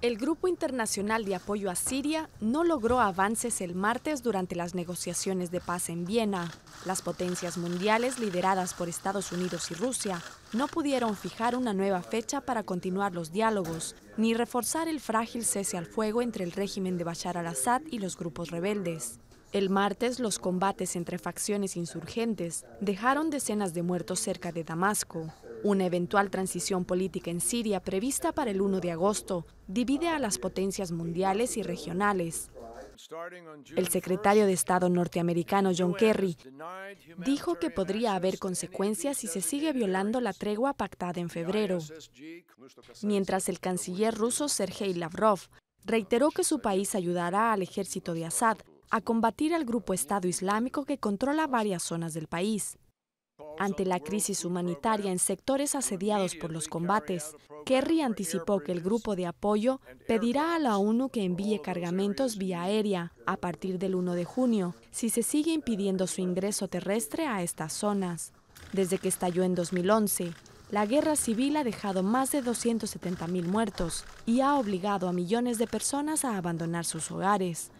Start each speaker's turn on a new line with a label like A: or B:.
A: El Grupo Internacional de Apoyo a Siria no logró avances el martes durante las negociaciones de paz en Viena. Las potencias mundiales lideradas por Estados Unidos y Rusia no pudieron fijar una nueva fecha para continuar los diálogos, ni reforzar el frágil cese al fuego entre el régimen de Bashar al-Assad y los grupos rebeldes. El martes, los combates entre facciones insurgentes dejaron decenas de muertos cerca de Damasco. Una eventual transición política en Siria prevista para el 1 de agosto divide a las potencias mundiales y regionales. El secretario de Estado norteamericano John Kerry dijo que podría haber consecuencias si se sigue violando la tregua pactada en febrero, mientras el canciller ruso Sergei Lavrov reiteró que su país ayudará al ejército de Assad a combatir al grupo Estado Islámico que controla varias zonas del país. Ante la crisis humanitaria en sectores asediados por los combates, Kerry anticipó que el grupo de apoyo pedirá a la ONU que envíe cargamentos vía aérea a partir del 1 de junio si se sigue impidiendo su ingreso terrestre a estas zonas. Desde que estalló en 2011, la guerra civil ha dejado más de 270.000 muertos y ha obligado a millones de personas a abandonar sus hogares.